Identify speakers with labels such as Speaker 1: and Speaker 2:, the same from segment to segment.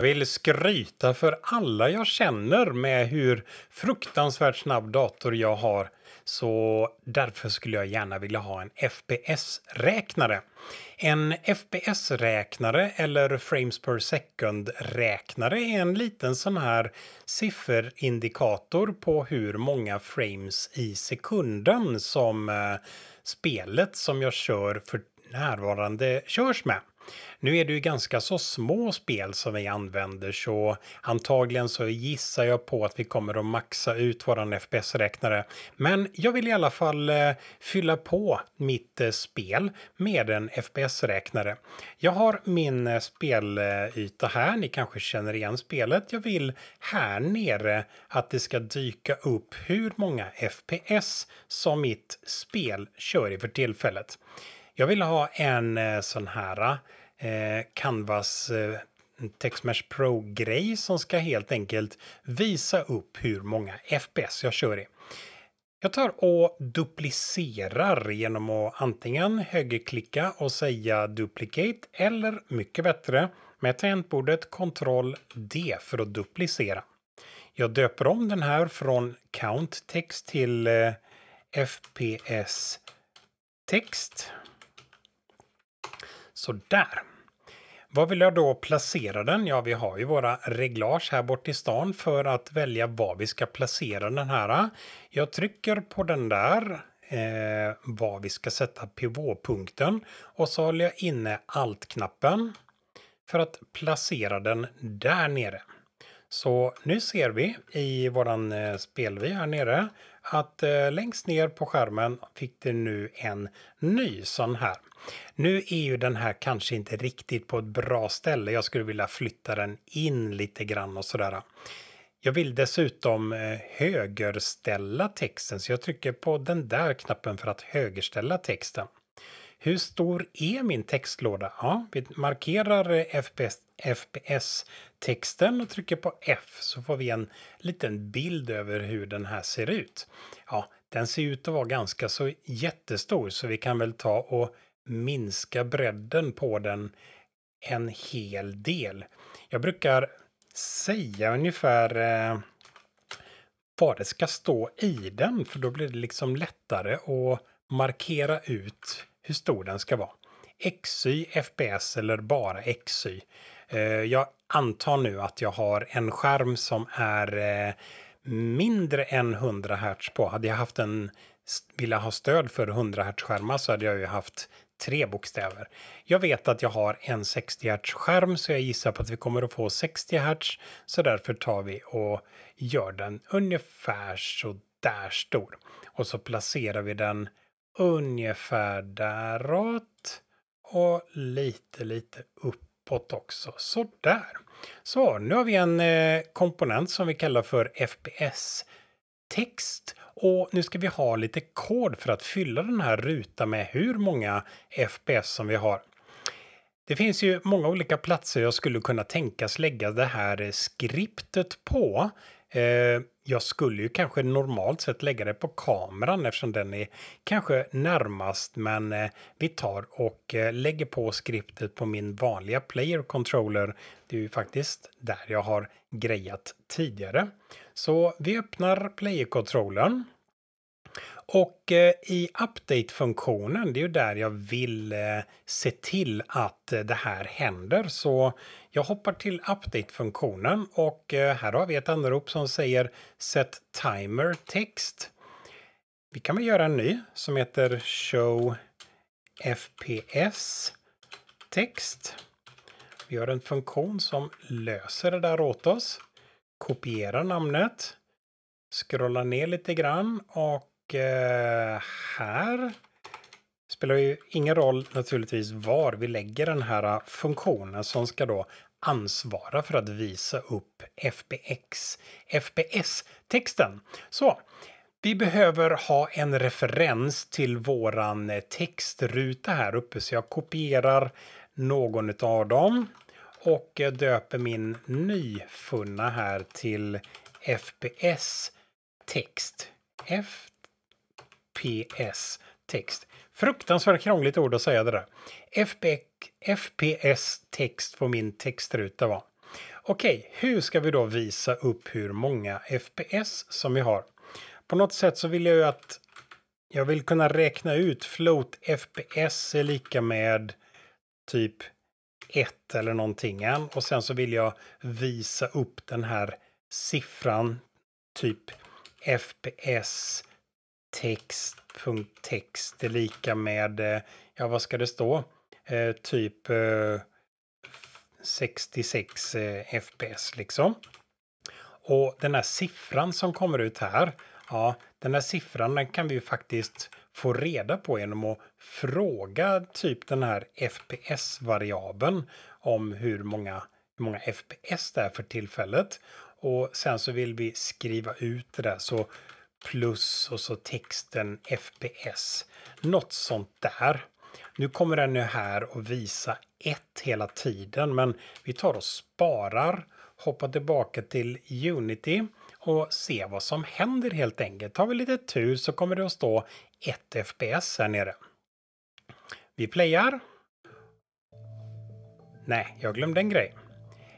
Speaker 1: Jag vill skryta för alla jag känner med hur fruktansvärt snabb dator jag har. Så därför skulle jag gärna vilja ha en FPS-räknare. En FPS-räknare eller frames per second-räknare är en liten sån här sifferindikator på hur många frames i sekunden som eh, spelet som jag kör för närvarande körs med. Nu är det ju ganska så små spel som vi använder så antagligen så gissar jag på att vi kommer att maxa ut våran FPS-räknare. Men jag vill i alla fall eh, fylla på mitt eh, spel med en FPS-räknare. Jag har min eh, spelyta här, ni kanske känner igen spelet. Jag vill här nere att det ska dyka upp hur många FPS som mitt spel kör i för tillfället. Jag vill ha en sån här eh, Canvas eh, Textmatch Pro-grej som ska helt enkelt visa upp hur många FPS jag kör i. Jag tar och duplicerar genom att antingen högerklicka och säga duplicate eller mycket bättre med tangentbordet Ctrl D för att duplicera. Jag döper om den här från count text till eh, FPS text. Sådär. Var vill jag då placera den? Ja, vi har ju våra reglage här bort i stan för att välja var vi ska placera den här. Jag trycker på den där, eh, var vi ska sätta pivotpunkten och så håller jag inne alt-knappen för att placera den där nere. Så nu ser vi i våran eh, spelvy här nere att eh, längst ner på skärmen fick det nu en ny sån här. Nu är ju den här kanske inte riktigt på ett bra ställe. Jag skulle vilja flytta den in lite grann och sådär. Jag vill dessutom eh, högerställa texten så jag trycker på den där knappen för att högerställa texten. Hur stor är min textlåda? Ja, vi markerar FPS FPS-texten och trycker på F så får vi en liten bild över hur den här ser ut. Ja, den ser ut att vara ganska så jättestor så vi kan väl ta och minska bredden på den en hel del. Jag brukar säga ungefär eh, vad det ska stå i den för då blir det liksom lättare att markera ut hur stor den ska vara. XY, FPS eller bara XY. Eh, jag antar nu att jag har en skärm som är eh, mindre än 100 Hz på. Hade jag haft en, Vill jag ha stöd för 100 Hz-skärmar så hade jag ju haft tre bokstäver. Jag vet att jag har en 60 Hz-skärm så jag gissar på att vi kommer att få 60 Hz. Så därför tar vi och gör den ungefär så där stor. Och så placerar vi den ungefär däråt och lite, lite upp uppåt också. Sådär. Så nu har vi en eh, komponent som vi kallar för FPS text och nu ska vi ha lite kod för att fylla den här rutan med hur många FPS som vi har. Det finns ju många olika platser jag skulle kunna tänkas lägga det här eh, skriptet på. Eh, jag skulle ju kanske normalt sett lägga det på kameran eftersom den är kanske närmast, men eh, vi tar och eh, lägger på skriptet på min vanliga player controller. Det är ju faktiskt där jag har grejat tidigare. Så vi öppnar player controllern. Och eh, i update-funktionen, det är ju där jag vill eh, se till att eh, det här händer. Så jag hoppar till update-funktionen och här har vi ett anrop som säger Set timer text. Vi kan väl göra en ny som heter show fps text. Vi gör en funktion som löser det där åt oss. Kopiera namnet, scrolla ner lite grann och Eh, här spelar ju ingen roll naturligtvis var vi lägger den här funktionen som ska då ansvara för att visa upp FBX, FBS-texten. Så vi behöver ha en referens till våran textruta här uppe så jag kopierar någon av dem och döper min nyfunna här till FBS text. F FPS text. Fruktansvärt krångligt ord att säga det där. FPS text får min textruta vara. Okej, hur ska vi då visa upp hur många FPS som vi har? På något sätt så vill jag ju att jag vill kunna räkna ut float FPS är lika med typ 1 eller någonting. Och sen så vill jag visa upp den här siffran typ FPS text.text text är lika med, eh, ja vad ska det stå? Eh, typ eh, 66 eh, FPS liksom. Och den här siffran som kommer ut här, ja den här siffran den kan vi ju faktiskt få reda på genom att fråga typ den här FPS-variabeln om hur många, hur många FPS det är för tillfället. Och sen så vill vi skriva ut det där. Så plus och så texten FPS. Något sånt där. Nu kommer den ju här och visa 1 hela tiden, men vi tar och sparar, hoppar tillbaka till Unity och ser vad som händer helt enkelt. Har vi lite tur så kommer det att stå 1 FPS här nere. Vi playar. Nej, jag glömde en grej.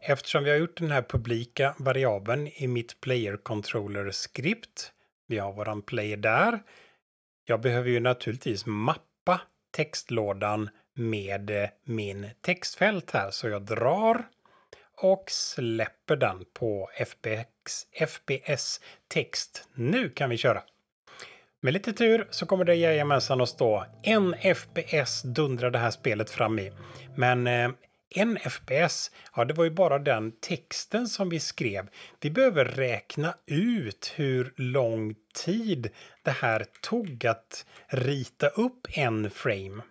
Speaker 1: Eftersom vi har gjort den här publika variabeln i mitt player controller Script vi har våran player där. Jag behöver ju naturligtvis mappa textlådan med eh, min textfält här, så jag drar och släpper den på FBX, FPS text. Nu kan vi köra! Med lite tur så kommer det jajamensan att stå en FPS dundrar det här spelet fram i. Men eh, en FPS, ja det var ju bara den texten som vi skrev. Vi behöver räkna ut hur lång tid det här tog att rita upp en frame.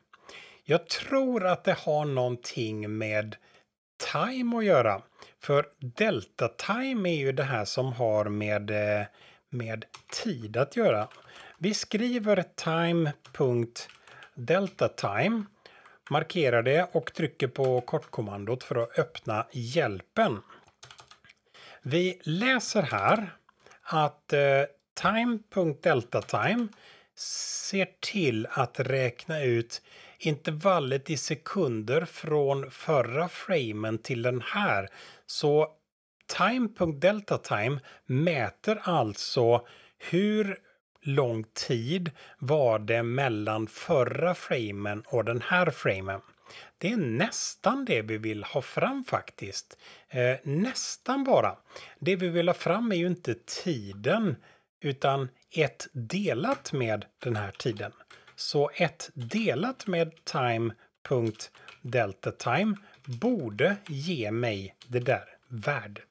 Speaker 1: Jag tror att det har någonting med time att göra. För delta time är ju det här som har med, eh, med tid att göra. Vi skriver time.delta time markerar det och trycker på kortkommandot för att öppna hjälpen. Vi läser här att eh, time.deltatime ser till att räkna ut intervallet i sekunder från förra framen till den här. Så time.deltatime mäter alltså hur lång tid var det mellan förra framen och den här framen. Det är nästan det vi vill ha fram faktiskt. Eh, nästan bara. Det vi vill ha fram är ju inte tiden utan ett delat med den här tiden. Så ett delat med time.deltatime borde ge mig det där värdet.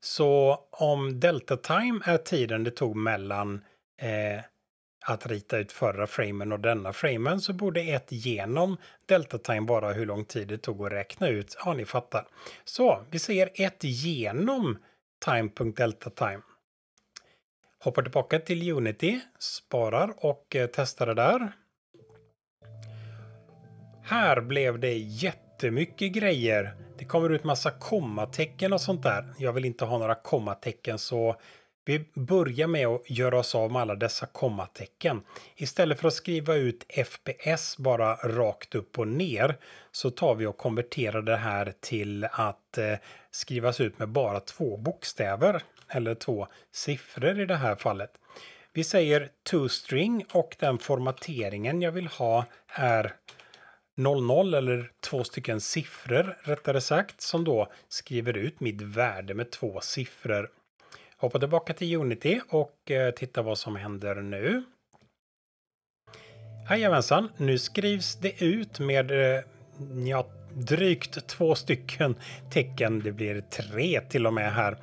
Speaker 1: Så om deltatime är tiden det tog mellan eh, att rita ut förra framen och denna framen så borde ett genom delta time vara hur lång tid det tog att räkna ut. Ja, ni fattar. Så vi säger ett genom time.delta time. Hoppar tillbaka till Unity, sparar och eh, testar det där. Här blev det jättemycket grejer. Det kommer ut massa kommatecken och sånt där. Jag vill inte ha några kommatecken så vi börjar med att göra oss av med alla dessa kommatecken. Istället för att skriva ut FPS bara rakt upp och ner så tar vi och konverterar det här till att eh, skrivas ut med bara två bokstäver eller två siffror i det här fallet. Vi säger toString och den formateringen jag vill ha är 00 eller två stycken siffror rättare sagt som då skriver ut mitt värde med två siffror hoppa tillbaka till Unity och eh, titta vad som händer nu. Jajamensan, nu skrivs det ut med eh, ja, drygt två stycken tecken. Det blir tre till och med här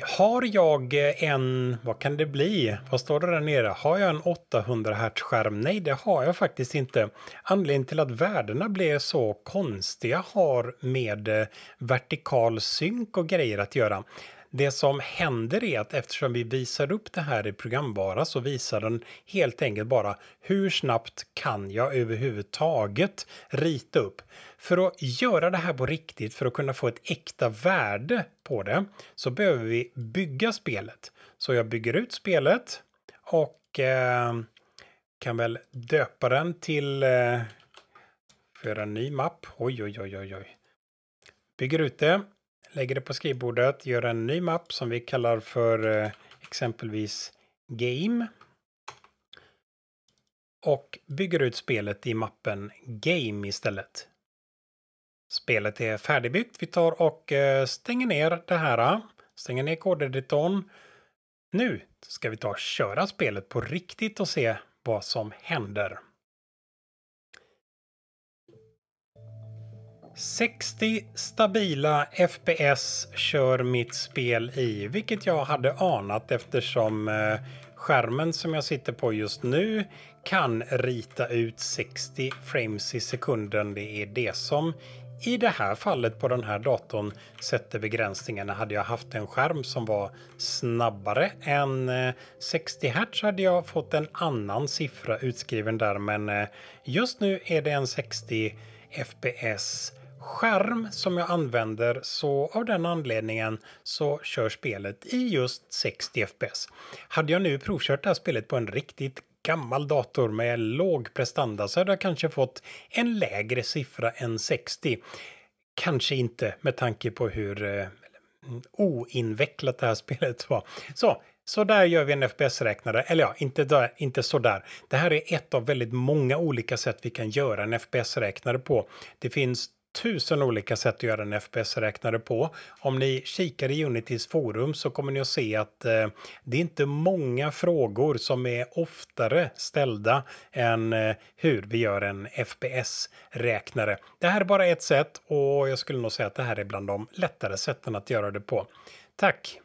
Speaker 1: har jag eh, en, vad kan det bli? Vad står det där nere? Har jag en 800 Hz-skärm? Nej, det har jag faktiskt inte. Anledningen till att värdena blir så konstiga har med eh, vertikal synk och grejer att göra. Det som händer är att eftersom vi visar upp det här i programvara så visar den helt enkelt bara hur snabbt kan jag överhuvudtaget rita upp. För att göra det här på riktigt, för att kunna få ett äkta värde på det, så behöver vi bygga spelet. Så jag bygger ut spelet och eh, kan väl döpa den till... Eh, för en ny mapp. Oj, oj, oj, oj, oj. Bygger ut det lägger det på skrivbordet, gör en ny mapp som vi kallar för eh, exempelvis Game. Och bygger ut spelet i mappen Game istället. Spelet är färdigbyggt. Vi tar och eh, stänger ner det här. Stänger ner kodeditorn. Nu ska vi ta och köra spelet på riktigt och se vad som händer. 60 stabila FPS kör mitt spel i, vilket jag hade anat eftersom eh, skärmen som jag sitter på just nu kan rita ut 60 frames i sekunden. Det är det som i det här fallet på den här datorn sätter begränsningarna. Hade jag haft en skärm som var snabbare än 60 eh, Hz hade jag fått en annan siffra utskriven där men eh, just nu är det en 60 FPS skärm som jag använder så av den anledningen så kör spelet i just 60 FPS. Hade jag nu provkört det här spelet på en riktigt gammal dator med låg prestanda så hade jag kanske fått en lägre siffra än 60. Kanske inte med tanke på hur eh, oinvecklat det här spelet var. Så, så där gör vi en FPS-räknare. Eller ja, inte, där, inte så där. Det här är ett av väldigt många olika sätt vi kan göra en FPS-räknare på. Det finns tusen olika sätt att göra en FPS-räknare på. Om ni kikar i Unitys forum så kommer ni att se att eh, det är inte många frågor som är oftare ställda än eh, hur vi gör en FPS-räknare. Det här är bara ett sätt och jag skulle nog säga att det här är bland de lättare sätten att göra det på. Tack!